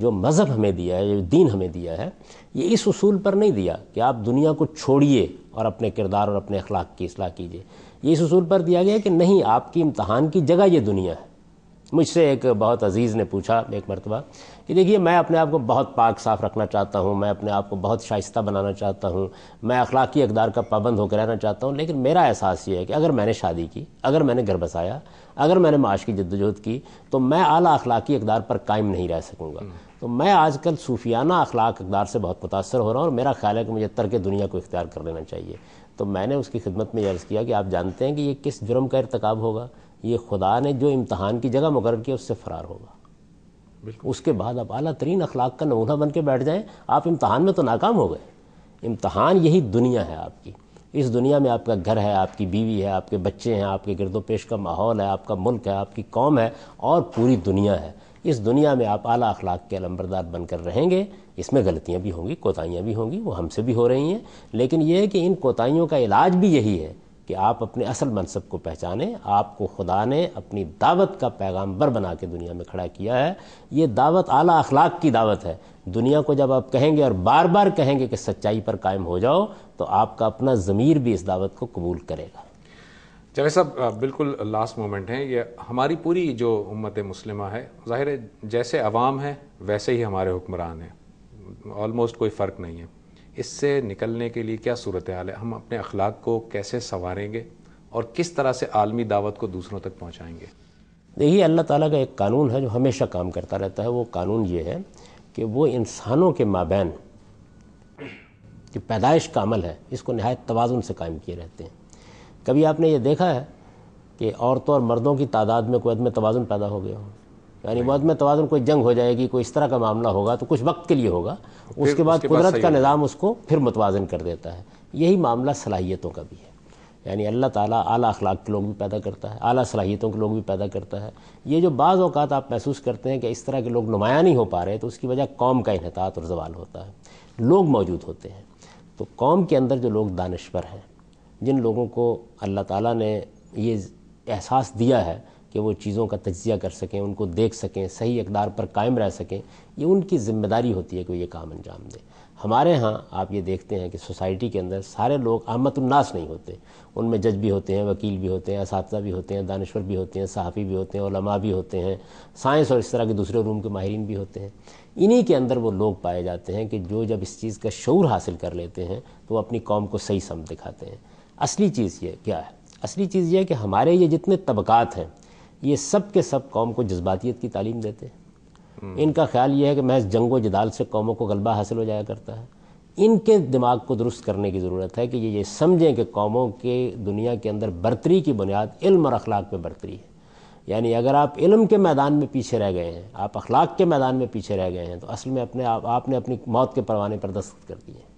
जो मज़हब हमें दिया है जो दीन हमें दिया है ये इस उसूल पर नहीं दिया कि आप दुनिया को छोड़िए और अपने किरदार और अपने अखलाक की असलाह कीजिए ये इस उसूल पर दिया गया कि नहीं आपकी इम्तहान की जगह ये दुनिया है मुझसे एक बहुत अजीज़ ने पूछा एक मरतबा कि देखिए मैं अपने आप को बहुत पाक साफ़ रखना चाहता हूँ मैं अपने आप को बहुत शाइस्त बनाना चाहता हूँ मैं अखलाकी अकदार का पाबंद होकर रहना चाहता हूँ लेकिन मेरा एहसास ये है कि अगर मैंने शादी की अगर मैंने घर बसाया अगर मैंने माश की जद्दोजहद की तो मैं अला अखलाकी अकदार पर कायम नहीं रह सकूँगा तो मैं आजकल सूफियाना अखलाक अकदार से बहुत मुतासर हो रहा हूँ और मेरा ख्याल है कि मुझे तर्क दुनिया को इख्तियार कर लेना चाहिए तो मैंने उसकी खिदमत में अर्ज़ किया कि आप जानते हैं कि ये किस जुर्म का इरतकब होगा ये खुदा ने जो इम्तहान की जगह मुकर किया उससे फ़रार होगा उसके बाद आप अला तरीन अखलाक का नमूना बन के बैठ जाएँ आप इम्तहान में तो नाकाम हो गए इम्तहान यही दुनिया है आपकी इस दुनिया में आपका घर है आपकी बीवी है आपके बच्चे हैं आपके गिरदोपेश का माहौल है आपका मुल्क है आपकी कौम है और पूरी दुनिया है इस दुनिया में आप आला अखलाक के अलम्बरदार बनकर रहेंगे इसमें गलतियाँ भी होंगी कोताहियाँ भी होंगी वो हमसे भी हो रही हैं लेकिन ये है कि इन कोताहीियों का इलाज भी यही है कि आप अपने असल मनसब को पहचानें आपको खुदा ने अपनी दावत का पैगाम्बर बना के दुनिया में खड़ा किया है ये दावत आला अखलाक की दावत है दुनिया को जब आप कहेंगे और बार बार कहेंगे कि सच्चाई पर कायम हो जाओ तो आपका अपना ज़मीर भी इस दावत को कबूल करेगा जावेद साहब बिल्कुल लास्ट मोमेंट हैं ये हमारी पूरी जो उम्मत मुस्लिमा है ज़ाहिर है जैसे अवाम है वैसे ही हमारे हुक्मरान हैं ऑलमोस्ट कोई फ़र्क नहीं है इससे निकलने के लिए क्या सूरत हाल है हम अपने अखलाक को कैसे संवारेंगे और किस तरह से आलमी दावत को दूसरों तक पहुँचाएँगे देखिए अल्लाह ताला का एक कानून है जो हमेशा काम करता रहता है वो कानून ये है कि वो इंसानों के माबैन जो पैदाइश का अमल है इसको नहायत तोज़ुन से कायम किए रहते हैं कभी आपने ये देखा है कि औरतों और मर्दों की तादाद में कोई अदम तोज़ुन पैदा हो गया हो यानी मद तोज़न तोज़ुन कोई जंग हो जाएगी कोई इस तरह का मामला होगा तो कुछ वक्त के लिए होगा उसके बाद कुदरत का निज़ाम उसको फिर मुतवाजन कर देता है यही मामला सलाहियतों का भी है यानी अल्लाह ताला आला अखलाक के लोग भी पैदा करता है आला सलाहियतों के लोग भी पैदा करता है ये जो बाज़ अवत आप महसूस करते हैं कि इस तरह के लोग नुमाया नहीं हो पा रहे तो उसकी वजह कौम का इनहतात और जवाल होता है लोग मौजूद होते हैं तो कौम के अंदर जो लोग दानश्वर हैं जिन लोगों को अल्लाह ताला ने ये एहसास दिया है कि वो चीज़ों का तजिया कर सकें उनको देख सकें सही अकदार पर कायम रह सकें ये उनकी ज़िम्मेदारी होती है कि वो ये काम अंजाम दें हमारे यहाँ आप ये देखते हैं कि सोसाइटी के अंदर सारे लोग अहमतुल्नास नहीं होते उनमें जज भी होते हैं वकील भी होते हैं इस भी होते हैं दानश्वर भी होते हैं सहाफ़ी भी होते हैं ओलमा भी होते हैं साइंस और इस तरह के दूसरे रूम के माहरीन भी होते हैं इन्हीं के अंदर वो लोग पाए जाते हैं कि जो जब इस चीज़ का शूर हासिल कर लेते हैं तो वो अपनी कौम को सही सम दिखाते हैं असली चीज़ ये क्या है असली चीज़ यह है कि हमारे ये जितने तबक़ात हैं ये सब के सब कौम को जज्बातीत की तालीम देते हैं हम्म। इनका ख्याल ये है कि महज जंग व जदाल से कौमों को गलबा हासिल हो जाया करता है इनके दिमाग को दुरुस्त करने की ज़रूरत है कि ये ये समझें कि कौमों के दुनिया के अंदर बरतरी की बुनियाद इल्म और अखलाक में बरतरी है यानी अगर आप इल्म के मैदान में पीछे रह गए हैं आप अखलाक के मैदान में पीछे रह गए हैं तो असल में अपने आप आपने अपनी मौत के परवाने पर दस्तखत कर दिए हैं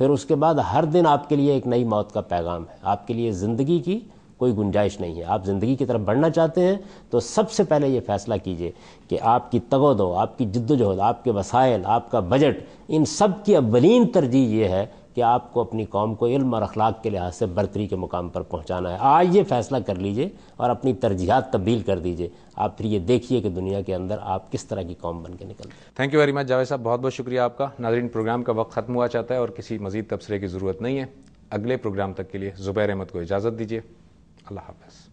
फिर उसके बाद हर दिन आपके लिए एक नई मौत का पैगाम है आपके लिए ज़िंदगी की कोई गुंजाइश नहीं है आप ज़िंदगी की तरफ बढ़ना चाहते हैं तो सबसे पहले ये फ़ैसला कीजिए कि आपकी तगोदो आपकी जद्दोजहद आपके वसाइल आपका बजट इन सब की अवलिन तरजीह ये है कि आपको अपनी कौम को इल्म और अखलाक के लिहाज से बरतरी के मुकाम पर पहुंचाना है आज ये फ़ैसला कर लीजिए और अपनी तरजीहत तब्दील कर दीजिए आप फिर ये देखिए कि दुनिया के अंदर आप किस तरह की कौम बन के निकलते thank you very much Javed साहब बहुत बहुत शुक्रिया आपका नाजरीन प्रोग्राम का वक्त ख़त्म हुआ चाहता है और किसी मजीद तबसरे की ज़रूरत नहीं है अगले प्रोग्राम तक के लिए ज़ुबैर अहमद को इजाज़त दीजिए अल्लाह हाफ़